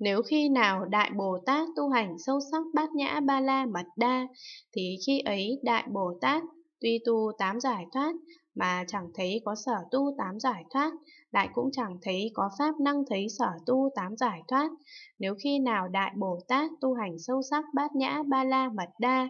Nếu khi nào Đại Bồ Tát tu hành sâu sắc bát nhã ba la mật đa, thì khi ấy Đại Bồ Tát tuy tu tám giải thoát mà chẳng thấy có sở tu tám giải thoát, đại cũng chẳng thấy có pháp năng thấy sở tu tám giải thoát. Nếu khi nào Đại Bồ Tát tu hành sâu sắc bát nhã ba la mật đa,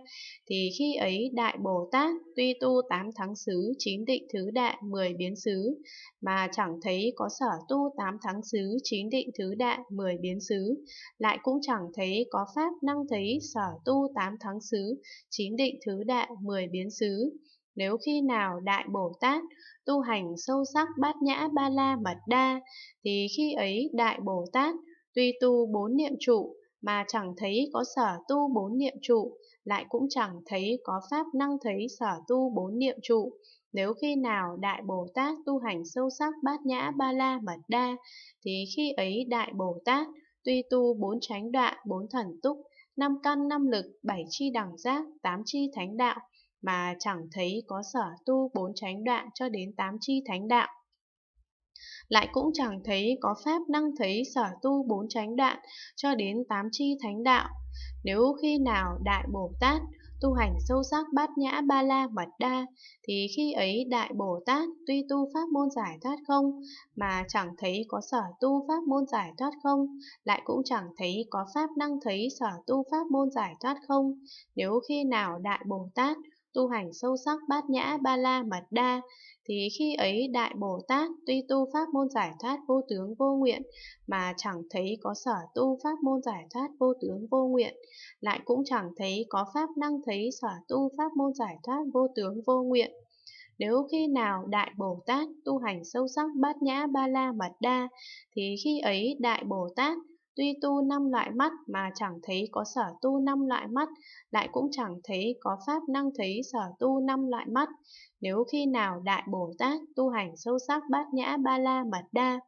thì khi ấy Đại Bồ Tát tuy tu tám thắng xứ, chín định thứ đại, mười biến xứ, mà chẳng thấy có sở tu tám thắng xứ, chín định thứ đại, mười biến xứ, lại cũng chẳng thấy có pháp năng thấy sở tu tám thắng xứ, chín định thứ đại, mười biến xứ nếu khi nào Đại Bồ Tát tu hành sâu sắc bát nhã ba la mật đa, thì khi ấy Đại Bồ Tát tuy tu bốn niệm trụ mà chẳng thấy có sở tu bốn niệm trụ, lại cũng chẳng thấy có pháp năng thấy sở tu bốn niệm trụ. Nếu khi nào Đại Bồ Tát tu hành sâu sắc bát nhã ba la mật đa, thì khi ấy Đại Bồ Tát tuy tu bốn tránh đoạn, bốn thần túc, năm căn năm lực, bảy chi đẳng giác, tám chi thánh đạo, mà chẳng thấy có sở tu bốn chánh đoạn cho đến tám chi thánh đạo. Lại cũng chẳng thấy có pháp năng thấy sở tu bốn chánh đoạn cho đến tám chi thánh đạo. Nếu khi nào Đại Bồ Tát tu hành sâu sắc bát nhã ba la mật đa, thì khi ấy Đại Bồ Tát tuy tu pháp môn giải thoát không, mà chẳng thấy có sở tu pháp môn giải thoát không, lại cũng chẳng thấy có pháp năng thấy sở tu pháp môn giải thoát không. Nếu khi nào Đại Bồ Tát tu hành sâu sắc bát nhã ba la mật đa, thì khi ấy Đại Bồ Tát tuy tu pháp môn giải thoát vô tướng vô nguyện mà chẳng thấy có sở tu pháp môn giải thoát vô tướng vô nguyện, lại cũng chẳng thấy có pháp năng thấy sở tu pháp môn giải thoát vô tướng vô nguyện. Nếu khi nào Đại Bồ Tát tu hành sâu sắc bát nhã ba la mật đa, thì khi ấy Đại Bồ Tát Tuy tu năm loại mắt mà chẳng thấy có sở tu năm loại mắt, lại cũng chẳng thấy có pháp năng thấy sở tu năm loại mắt. Nếu khi nào Đại Bồ Tát tu hành sâu sắc bát nhã ba la mật đa,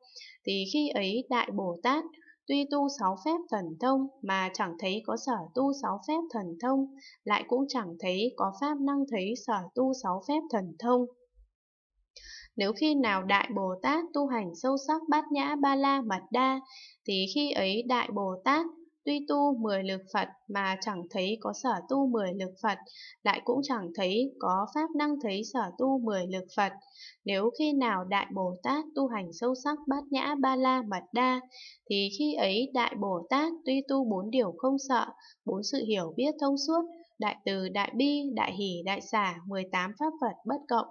thì khi ấy Đại Bồ Tát tuy tu sáu phép thần thông mà chẳng thấy có sở tu sáu phép thần thông, lại cũng chẳng thấy có pháp năng thấy sở tu sáu phép thần thông. Nếu khi nào Đại Bồ Tát tu hành sâu sắc bát nhã ba la mật đa, thì khi ấy Đại Bồ Tát tuy tu 10 lực Phật mà chẳng thấy có sở tu 10 lực Phật, lại cũng chẳng thấy có pháp năng thấy sở tu 10 lực Phật. Nếu khi nào Đại Bồ Tát tu hành sâu sắc bát nhã ba la mật đa, thì khi ấy Đại Bồ Tát tuy tu bốn điều không sợ, bốn sự hiểu biết thông suốt, đại từ, đại bi, đại hỷ, đại xả, 18 pháp Phật bất cộng,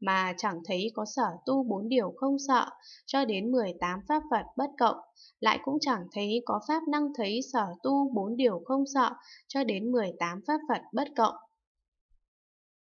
mà chẳng thấy có sở tu bốn điều không sợ, cho đến 18 pháp Phật bất cộng, lại cũng chẳng thấy có pháp năng thấy sở tu bốn điều không sợ, cho đến 18 pháp Phật bất cộng.